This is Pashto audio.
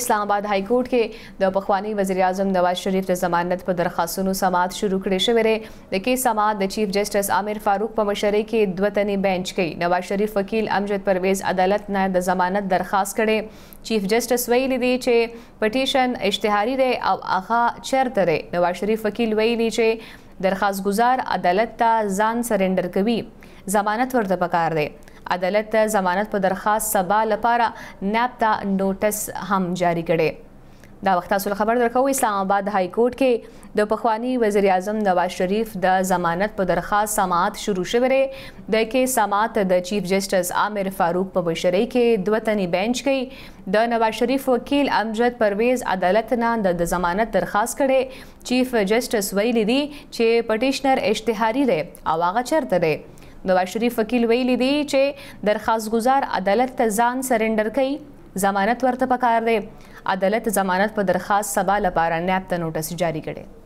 اسلام آباد های کورټ کې د پخوانی وزیر اعظم نواز شریف د ضمانت په درخواستونو سماعت شروع کړې شوې ده د کې سماعت د چیف جسټس عامر فاروق په مشرۍ کې دوه تنې بنچ کې نواز شریف وکیل امجد پرویز عدالت نه د ضمانت درخواست کړي چیف جسټس ویلي دی چې پټیشن اشتهاري دی او هغه چرته دی نواز شریف وکیل ویلي چې درخواست گزار عدالت ته ځان سرندر کوي ضمانت ورته پکار دی عدالت ته ضمانت په درخواست سبا لپاره ناب ته نوټیس هم جاری کړي دا وخت تاسو خبر درکو اسلام آباد های کورټ کې د پخوانی وزیر اعظم نواز شریف د ضمانت په درخواست سماعت شروع شوه د کې سماعت د چیف جسټس عامر فاروق په مشرۍ کې دوه تنی بنچ کې د نواز شریف وکیل امجد پرویز عدالت نه د ضمانت درخواست کړي چیف جسټس ویلي دي چې پټیشنر اشتهاري دی او هغه چرته دی نواز شریف وکیل ویلي دی چې درخواستګزار عدالت ته ځان سرندر کړي ضمانت ورته پکار دی عدالت ضمانت په درخواست سبا لپاره نیب ته نوټس جاری کړي